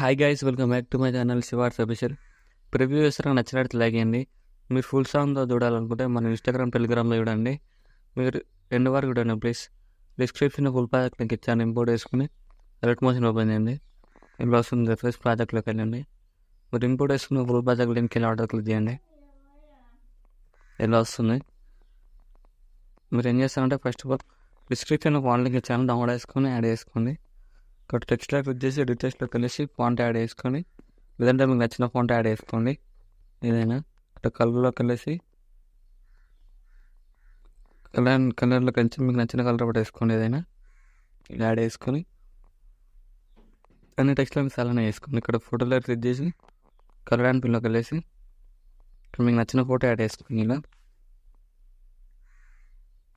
hi guys welcome back to my channel Shivar official preview ఇస్తారా నచ్చినట్టు లాగేయండి మీరు ఫుల్ సాంగ్తో చూడాలనుకుంటే మన ఇన్స్టాగ్రామ్ టెలిగ్రామ్లో చూడండి మీరు రెండు వరకు చూడండి please description full project link ఇచ్చాను ఇంపోర్ట్ వేసుకుని అలర్ట్ మోషన్ ఓపెన్ చేయండి ఇంట్లో వస్తుంది ఫస్ట్ ప్రాజెక్ట్లోకి వెళ్ళండి మీరు ఇంపోర్ట్ వేసుకుని ఫుల్ ప్రాజెక్ట్ లింక్ వెళ్ళి ఆర్డర్ క్లిక్ చేయండి ఎలా వస్తుంది మీరు ఏం చేస్తారంటే first of all description phone online ఇచ్చాను డౌన్లోడ్ వేసుకొని యాడ్ చేసుకోండి ఇక్కడ టెక్స్ట్ టైప్ వచ్చేసి ఎడిట్ కలిసి ఫాంట్ యాడ్ చేసుకొని లేదంటే మీకు నచ్చిన ఫాంట్ యాడ్ చేసుకోండి ఏదైనా ఇక్కడ కలర్లోకి వెళ్ళేసి కలర్ కలర్లోకి వెళ్ళి మీకు నచ్చిన కలర్ ఒకటి వేసుకోండి ఏదైనా యాడ్ చేసుకొని అన్ని టెక్స్ట్లో మీకు అలానే వేసుకోండి ఇక్కడ ఫోటోలో క్లిక్ చేసి కలర్ అండ్ పిల్లలో వెళ్ళేసి ఇక్కడ మీకు నచ్చిన ఫోటో యాడ్ చేసుకోండి ఇలా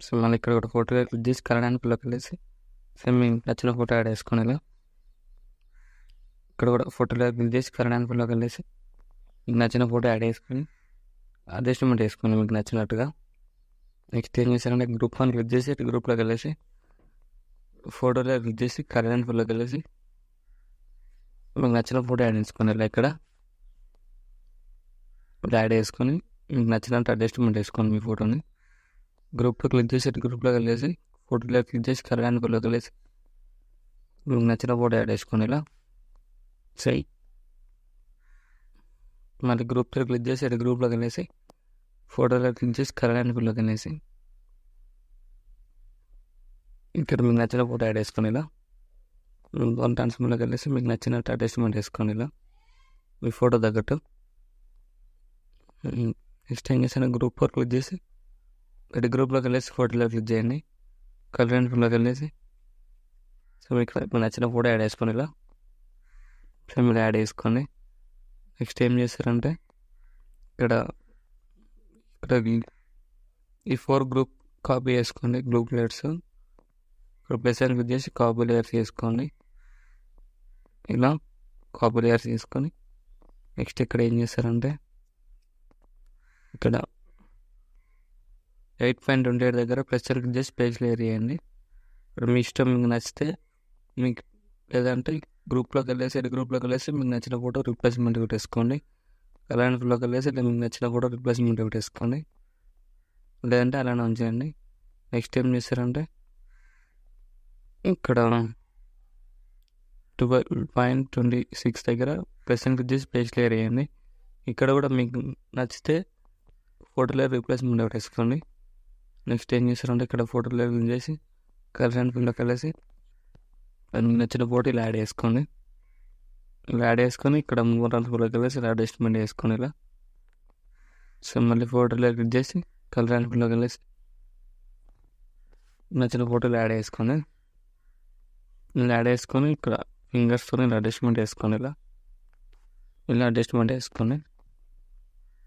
సో మళ్ళీ ఇక్కడ ఒక ఫోటో క్లిక్ చేసి కలర్ అండ్ పిన్లోకి వెళ్ళేసి సేమ్ మేము టచ్లో ఫోటో యాడ్ వేసుకుని ఇక్కడ కూడా ఫోటోలో క్లిక్ చేసి కరెంట్ అండ్ కలిసి మీకు నచ్చిన ఫోటో యాడ్ చేసుకుని అడ్జస్ట్మెంట్ వేసుకుని మీకు నచ్చినట్టుగా నెక్స్ట్ ఏం చేశారంటే గ్రూప్ వన్ క్లిక్ చేసి గ్రూప్లో కలిసి ఫోటోలో క్లిక్ చేసి కరెంట్ అండ్ కలిసి మీకు నచ్చిన ఫోటో యాడ్ చేసుకుని ఇక్కడ యాడ్ చేసుకొని మీకు నచ్చినట్టు అడ్జస్ట్మెంట్ వేసుకోండి మీ ఫోటోని గ్రూప్లో క్లిక్ చేసి గ్రూప్లో కలిసి ఫోటోలో క్లిక్ చేసి కరెంట్ కలిసి మీకు నచ్చిన ఫోటో యాడ్ చేసుకొని ఇలా సై మళ్ళీ గ్రూప్ త్రీ క్లిక్ చేసి అది గ్రూప్లో కనేసి ఫోటోలో క్లిక్ చేసి కరెంట్ కొలకు వెళ్ళేసి ఇక్కడ మీకు నచ్చిన ఫోటో యాడ్ చేసుకొని ఇలా వన్ ట్రాన్స్ఫర్లో కలిసి మీకు నచ్చిన అటాచ్మెంట్ వేసుకొని ఇలా మీ ఫోటో తగ్గట్టు నెక్స్ట్ ఏం గ్రూప్ ఫోర్ క్లిక్ చేసి ఇటు గ్రూప్లోకి వెళ్ళేసి ఫోటోలో క్లిక్ చేయండి కలరెంట్ ఫుల్లోకి వెళ్ళేసి సో మీకు మీకు నచ్చిన ఫోటో యాడ్ చేసుకోండి ఇలా సో మీరు యాడ్ చేసుకోండి నెక్స్ట్ ఏం చేస్తారంటే ఇక్కడ ఇక్కడ ఈ ఫోర్ గ్రూప్ కాపీ చేసుకోండి గ్రూప్ లేయర్స్ ఇక్కడ ప్లస్ క్లిక్ చేసి కాపీ లేయర్స్ చేసుకోండి ఇలా కాపీ లేయర్స్ తీసుకొని నెక్స్ట్ ఇక్కడ ఏం చేస్తారంటే ఇక్కడ ఎయిట్ పాయింట్ ట్వంటీ ఎయిట్ దగ్గర ప్లస్ సెలెక్ట్ చేసి పేజ్ లేయర్ చేయండి ఇప్పుడు మీ ఇష్టం మీకు నచ్చితే మీకు లేదంటే గ్రూప్లోకి వెళ్ళేసి గ్రూప్లోకి వెళ్ళేసి మీకు నచ్చిన ఫోటో రిప్లేస్మెంట్ ఒకటి వేసుకోండి అలయన్స్లోకి వెళ్ళేసి మీకు నచ్చిన ఫోటో రిప్లేస్మెంట్ ఒకటి వేసుకోండి లేదంటే అలానే ఉంచండి నెక్స్ట్ ఏం చేస్తారంటే ఇక్కడ ట్వెల్వ్ పాయింట్ ట్వంటీ సిక్స్ దగ్గర ప్లస్ తీసి చేసి పేజ్ క్లియర్ అయ్యింది ఇక్కడ కూడా మీకు నచ్చితే ఫోటోలో రిప్లేస్మెంట్ ఒకటి వేసుకోండి నెక్స్ట్ ఏం చేశారంటే ఇక్కడ ఫోటోలు ఎడిటింగ్ చేసి కలర్స్ అండ్ ఫీల్డ్లోకి కలిసి నచ్చిన ఫోటో ఇలా యాడ్ చేసుకోండి ఇలా యాడ్ చేసుకొని ఇక్కడ మూడు అంత ఫోటోకి కలిసి ఇలా అడ్జస్ట్మెంట్ చేసుకొని ఇలా సో మళ్ళీ ఫోటోలు క్లిక్ చేసి కలర్ అండ్ ఫీల్డ్లోకి కలిసి నచ్చిన ఫోటోలు యాడ్ చేసుకోండి ఇలా యాడ్ చేసుకొని ఇక్కడ ఫింగర్స్తో ఇలా అడ్జస్ట్మెంట్ వేసుకోండి ఇలా ఇలా అడ్జస్ట్మెంట్ వేసుకోండి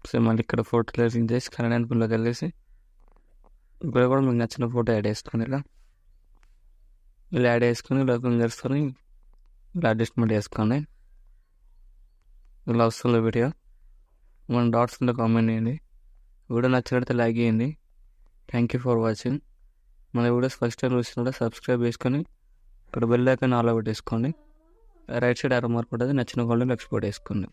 సో మళ్ళీ ఇక్కడ ఫోటోలు చేసి కలర్ అండ్ ఫీల్డ్లోకి కలిసి ఇప్పుడు కూడా మీకు నచ్చిన ఫోటో యాడ్ చేసుకుని ఇలా ఇలా యాడ్ చేసుకుని ఇలా చేసుకొని ఇలా అడ్జస్ట్మెంట్ చేసుకోండి ఇలా వస్తుంది వీడియో మన డాట్స్ ఉంటే కామెంట్ చేయండి వీడియో నచ్చినట్లయితే లైక్ చేయండి థ్యాంక్ యూ ఫర్ వాచింగ్ మన వీడియోస్ ఫస్ట్ టైం చూసినట్టు సబ్స్క్రైబ్ చేసుకొని ఇక్కడ బెల్ ఐకాన్ ఆల్ అవుట్ వేసుకోండి రైట్ సైడ్ ఎర్ర మార్క్ ఉంటుంది నచ్చిన వాళ్ళు ఎక్స్పోర్ట్ వేసుకోండి